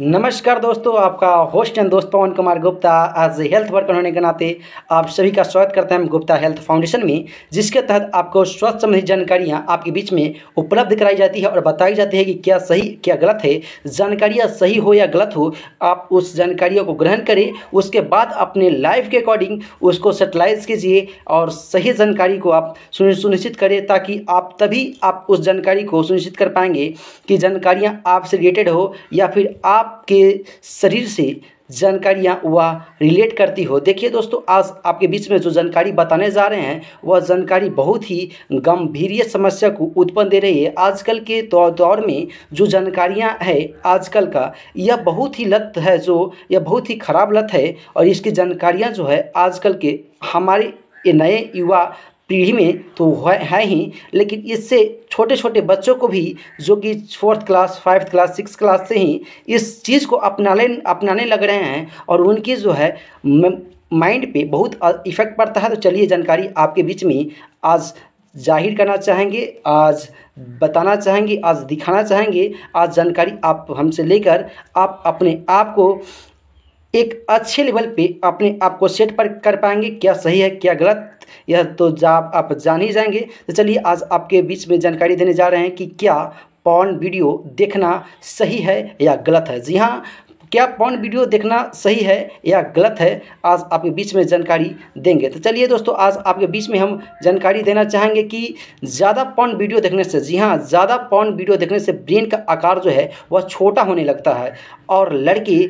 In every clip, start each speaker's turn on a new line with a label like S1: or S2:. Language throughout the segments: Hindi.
S1: नमस्कार दोस्तों आपका होस्ट एंड दोस्त पवन कुमार गुप्ता आज हेल्थ वर्कर होने के नाते आप सभी का स्वागत करते हैं गुप्ता हेल्थ फाउंडेशन में जिसके तहत आपको स्वास्थ्य संबंधी जानकारियां आपके बीच में उपलब्ध कराई जाती है और बताई जाती है कि क्या सही क्या गलत है जानकारियां सही हो या गलत हो आप उस जानकारियों को ग्रहण करें उसके बाद अपने लाइफ के अकॉर्डिंग उसको सेटेलाइज कीजिए और सही जानकारी को आप सुनिश्चित करें ताकि आप तभी आप उस जानकारी को सुनिश्चित कर पाएंगे कि जानकारियाँ आपसे रिलेटेड हो या फिर आप आपके शरीर से जानकारियाँ वह रिलेट करती हो देखिए दोस्तों आज आपके बीच में जो जानकारी बताने जा रहे हैं वह जानकारी बहुत ही गंभीर समस्या को उत्पन्न दे रही है आजकल के दौर दौर में जो जानकारियाँ है आजकल का यह बहुत ही लत है जो यह बहुत ही खराब लत है और इसकी जानकारियाँ जो है आजकल के हमारे ये नए युवा पीढ़ी में तो है ही लेकिन इससे छोटे छोटे बच्चों को भी जो कि fourth class fifth class six class से ही इस चीज़ को अपनाने अपनाने लग रहे हैं और उनकी जो है माइंड पे बहुत इफ़ेक्ट पड़ता है तो चलिए जानकारी आपके बीच में आज जाहिर करना चाहेंगे आज बताना चाहेंगे आज दिखाना चाहेंगे आज जानकारी आप हमसे लेकर आप अपने आप को एक अच्छे लेवल पे अपने आप को सेट पर कर पाएंगे क्या सही है क्या गलत यह तो जा आप जान ही जाएंगे तो चलिए आज आपके बीच में जानकारी देने जा रहे हैं कि क्या पॉन वीडियो देखना सही है या गलत है जी हाँ क्या पॉन वीडियो देखना सही है या गलत है आज आपके बीच में जानकारी देंगे तो चलिए दोस्तों आज आपके बीच में हम जानकारी देना चाहेंगे कि ज़्यादा पॉन वीडियो देखने से जी हाँ ज़्यादा पॉन वीडियो देखने से ब्रेन का आकार जो है वह छोटा होने लगता है और लड़की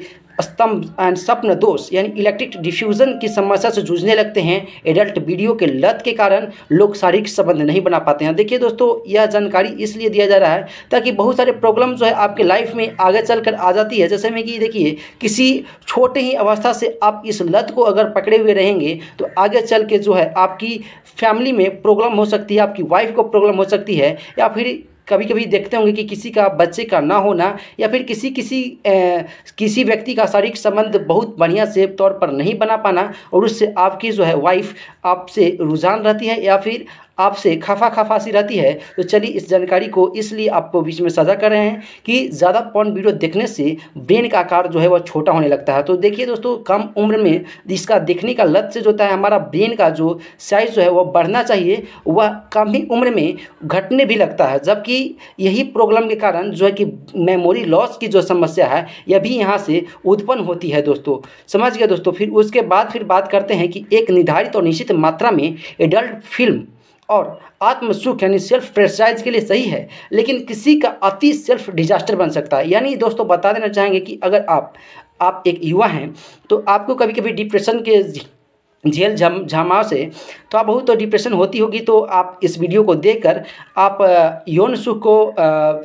S1: स्तंभ एंड स्वप्न दोष यानी इलेक्ट्रिक डिफ्यूज़न की समस्या से जूझने लगते हैं एडल्ट वीडियो के लत के कारण लोग शारीरिक संबंध नहीं बना पाते हैं देखिए दोस्तों यह जानकारी इसलिए दिया जा रहा है ताकि बहुत सारे प्रॉब्लम जो है आपके लाइफ में आगे चल कर आ जाती है जैसे में कि देखिए किसी छोटे ही अवस्था से आप इस लत को अगर पकड़े हुए रहेंगे तो आगे चल के जो है आपकी फैमिली में प्रॉब्लम हो सकती है आपकी वाइफ को प्रॉब्लम हो सकती है या फिर कभी कभी देखते होंगे कि किसी का बच्चे का ना होना या फिर किसी किसी ए, किसी व्यक्ति का शारीरिक संबंध बहुत बढ़िया से तौर पर नहीं बना पाना और उससे आपकी जो है वाइफ आपसे रुझान रहती है या फिर आपसे खफा खफा सी रहती है तो चलिए इस जानकारी को इसलिए आपको बीच में साझा कर रहे हैं कि ज़्यादा पॉन वीडियो देखने से ब्रेन का आकार जो है वह छोटा होने लगता है तो देखिए दोस्तों कम उम्र में इसका देखने का लक्ष्य जो है हमारा ब्रेन का जो साइज़ जो है वह बढ़ना चाहिए वह कम ही उम्र में घटने भी लगता है जबकि यही प्रॉब्लम के कारण जो है कि मेमोरी लॉस की जो समस्या है यह भी यहाँ से उत्पन्न होती है दोस्तों समझ गया दोस्तों फिर उसके बाद फिर बात करते हैं कि एक निर्धारित और निश्चित मात्रा में एडल्ट फिल्म और आत्मसुख यानी सेल्फ प्रेसराइज के लिए सही है लेकिन किसी का अति सेल्फ डिजास्टर बन सकता है यानी दोस्तों बता देना चाहेंगे कि अगर आप आप एक युवा हैं तो आपको कभी कभी डिप्रेशन के झेल झम झमाव से तो आप बहुत तो डिप्रेशन होती होगी तो आप इस वीडियो को देखकर आप यौन सुख को आ,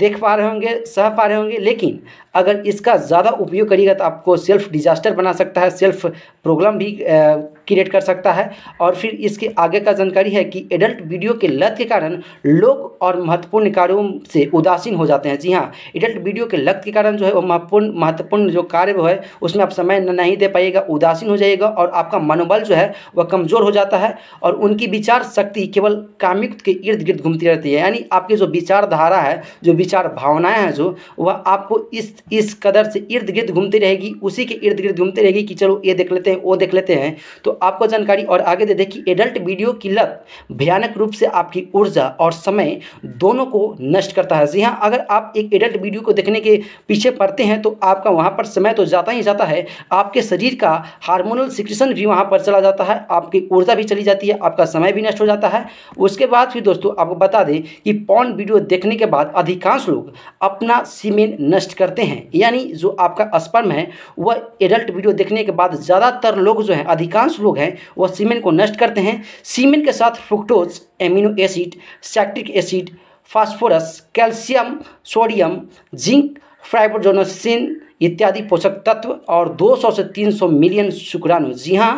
S1: देख पा रहे होंगे सह पा रहे होंगे लेकिन अगर इसका ज़्यादा उपयोग करिएगा तो आपको सेल्फ डिजास्टर बना सकता है सेल्फ प्रॉब्लम भी आ, क्रिएट कर सकता है और फिर इसके आगे का जानकारी है कि एडल्ट वीडियो के लत के कारण लोग और महत्वपूर्ण कार्यों से उदासीन हो जाते हैं जी हाँ एडल्ट वीडियो के लत के कारण जो है वो महत्वपूर्ण महत्वपूर्ण जो कार्य है उसमें आप समय नहीं दे पाइएगा उदासीन हो जाइएगा और आपका मनोबल जो है वह कमज़ोर हो जाता है और उनकी विचार शक्ति केवल कामिक के इर्द गिर्द घूमती रहती है यानी आपकी जो विचारधारा है जो विचार भावनाएँ हैं जो वह आपको इस इस कदर से इर्द गिर्द घूमती रहेगी उसी के इर्द गिर्द घूमती रहेगी कि चलो ये देख लेते हैं वो देख लेते हैं तो आपको जानकारी और आगे दे दें कि एडल्ट वीडियो की लत भयानक रूप से आपकी ऊर्जा और समय दोनों को नष्ट करता है जी हाँ अगर आप एक एडल्ट वीडियो को देखने के पीछे पड़ते हैं तो आपका वहाँ पर समय तो जाता ही जाता है आपके शरीर का हार्मोनल सिक्रेशन भी वहाँ पर चला जाता है आपकी ऊर्जा भी चली जाती है आपका समय भी नष्ट हो जाता है उसके बाद फिर दोस्तों आपको बता दें कि पॉन वीडियो देखने के बाद अधिकांश लोग अपना सीमेन नष्ट करते हैं यानी जो आपका स्पर्म है वह एडल्ट वीडियो देखने के बाद ज़्यादातर लोग जो है अधिकांश लोग हैं वह सीमेन को नष्ट करते हैं सीमेन के साथ fructose amino acid citric acid phosphorus calcium sodium zinc फाइब्रोजोनोसिन इत्यादि पोषक तत्व और 200 से 300 मिलियन शुक्राणु जी हाँ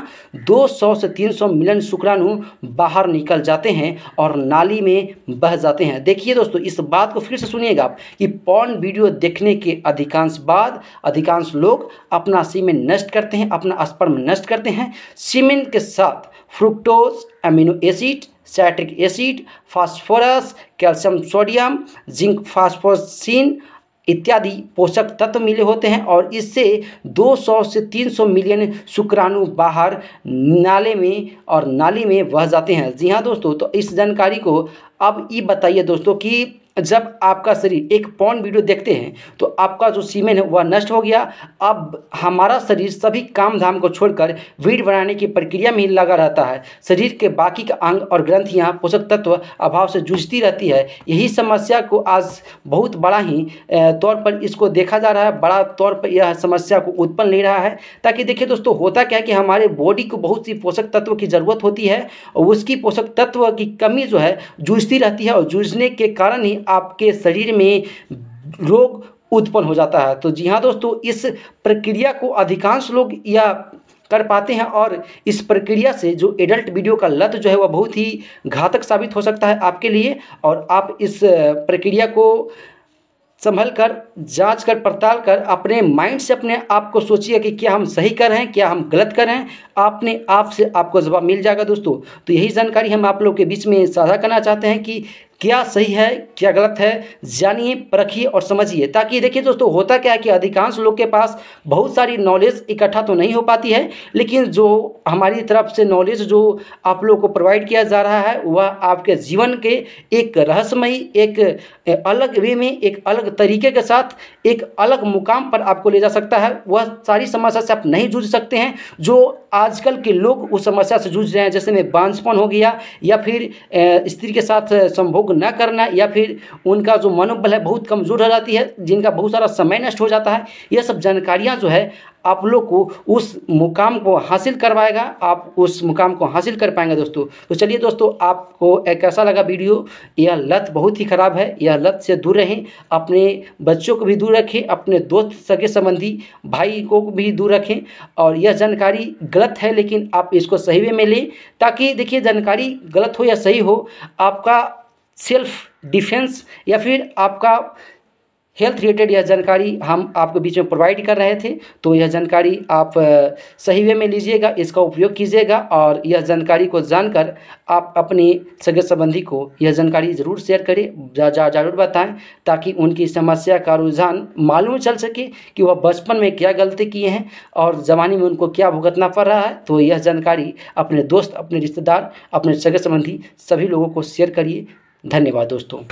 S1: 200 से 300 मिलियन शुक्राणु बाहर निकल जाते हैं और नाली में बह जाते हैं देखिए दोस्तों इस बात को फिर से सुनिएगा आप कि पॉन वीडियो देखने के अधिकांश बाद अधिकांश लोग अपना सीमेंट नष्ट करते हैं अपना स्पर्म नष्ट करते हैं सीमेंट के साथ fructose amino acid citric acid phosphorus calcium sodium zinc फास्फोरसिन इत्यादि पोषक तत्व मिले होते हैं और इससे 200 से 300 मिलियन शुक्राणु बाहर नाले में और नाली में बह जाते हैं जी हाँ दोस्तों तो इस जानकारी को अब ये बताइए दोस्तों कि जब आपका शरीर एक पॉन वीडियो देखते हैं तो आपका जो सीमेन है वह नष्ट हो गया अब हमारा शरीर सभी काम धाम को छोड़कर वीड बनाने की प्रक्रिया में ही लगा रहता है शरीर के बाकी का अंग और ग्रंथियाँ पोषक तत्व अभाव से जूझती रहती है यही समस्या को आज बहुत बड़ा ही तौर पर इसको देखा जा रहा है बड़ा तौर पर यह समस्या को उत्पन्न ले रहा है ताकि देखिए दोस्तों होता क्या है कि हमारे बॉडी को बहुत सी पोषक तत्व की ज़रूरत होती है और उसकी पोषक तत्व की कमी जो है जूझती रहती है और जूझने के कारण ही आपके शरीर में रोग उत्पन्न हो जाता है तो जी हाँ दोस्तों इस प्रक्रिया को अधिकांश लोग यह कर पाते हैं और इस प्रक्रिया से जो एडल्ट वीडियो का लत जो है वह बहुत ही घातक साबित हो सकता है आपके लिए और आप इस प्रक्रिया को संभल कर जाँच कर पड़ताल कर अपने माइंड से अपने आप को सोचिए कि क्या हम सही कर रहे हैं क्या हम गलत कर रहे हैं आपने आप से आपको जवाब मिल जाएगा दोस्तों तो यही जानकारी हम आप लोग के बीच में साझा करना चाहते हैं कि क्या सही है क्या गलत है जानिए परखिए और समझिए ताकि देखिए दोस्तों होता क्या है कि अधिकांश लोग के पास बहुत सारी नॉलेज इकट्ठा तो नहीं हो पाती है लेकिन जो हमारी तरफ से नॉलेज जो आप लोगों को प्रोवाइड किया जा रहा है वह आपके जीवन के एक रहस्यमयी एक अलग वे में एक अलग तरीके के साथ एक अलग मुकाम पर आपको ले जा सकता है वह सारी समस्या से आप नहीं जूझ सकते हैं जो आजकल के लोग उस समस्या से जूझ रहे हैं जैसे में बांझपन हो गया या फिर स्त्री के साथ संभोग योग न करना या फिर उनका जो मनोबल है बहुत कमज़ोर हो जाती है जिनका बहुत सारा समय नष्ट हो जाता है यह सब जानकारियाँ जो है आप लोग को उस मुकाम को हासिल करवाएगा आप उस मुकाम को हासिल कर पाएंगे दोस्तों तो चलिए दोस्तों आपको एक कैसा लगा वीडियो यह लत बहुत ही ख़राब है यह लत से दूर रहें अपने बच्चों को भी दूर रखें अपने दोस्त सगे संबंधी भाई को भी दूर रखें और यह जानकारी गलत है लेकिन आप इसको सही वे में लें ताकि देखिए जानकारी गलत हो या सही हो आपका सेल्फ डिफेंस या फिर आपका हेल्थ रिलेटेड यह जानकारी हम आपके बीच में प्रोवाइड कर रहे थे तो यह जानकारी आप सही वे में लीजिएगा इसका उपयोग कीजिएगा और यह जानकारी को जानकर आप अपने सगे संबंधी को यह जानकारी ज़रूर शेयर करें ज़रूर बताएं ताकि उनकी समस्या का रुझान मालूम चल सके कि वह बचपन में क्या गलती किए हैं और ज़माने में उनको क्या भुगतना पड़ रहा है तो यह जानकारी अपने दोस्त अपने रिश्तेदार अपने सगे संबंधी सभी लोगों को शेयर करिए धन्यवाद दोस्तों